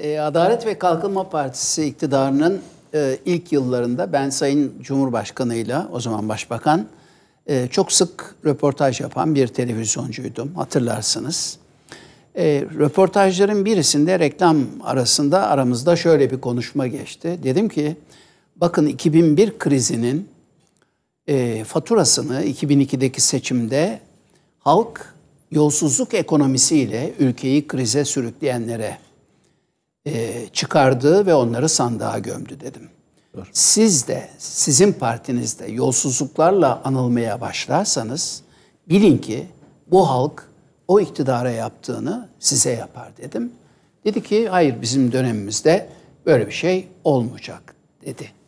E, Adalet ve Kalkınma Partisi iktidarının e, ilk yıllarında ben Sayın Cumhurbaşkanı'yla o zaman Başbakan e, çok sık röportaj yapan bir televizyoncuydum hatırlarsınız. röportajların birisinde reklam arasında aramızda şöyle bir konuşma geçti. Dedim ki bakın 2001 krizinin faturasını 2002'deki seçimde halk yolsuzluk ekonomisiyle ülkeyi krize sürükleyenlere e, çıkardı ve onları sandığa gömdü dedim. Doğru. Siz de sizin partinizde yolsuzluklarla anılmaya başlarsanız bilin ki bu halk o iktidara yaptığını size yapar dedim. Dedi ki hayır bizim dönemimizde böyle bir şey olmayacak dedi.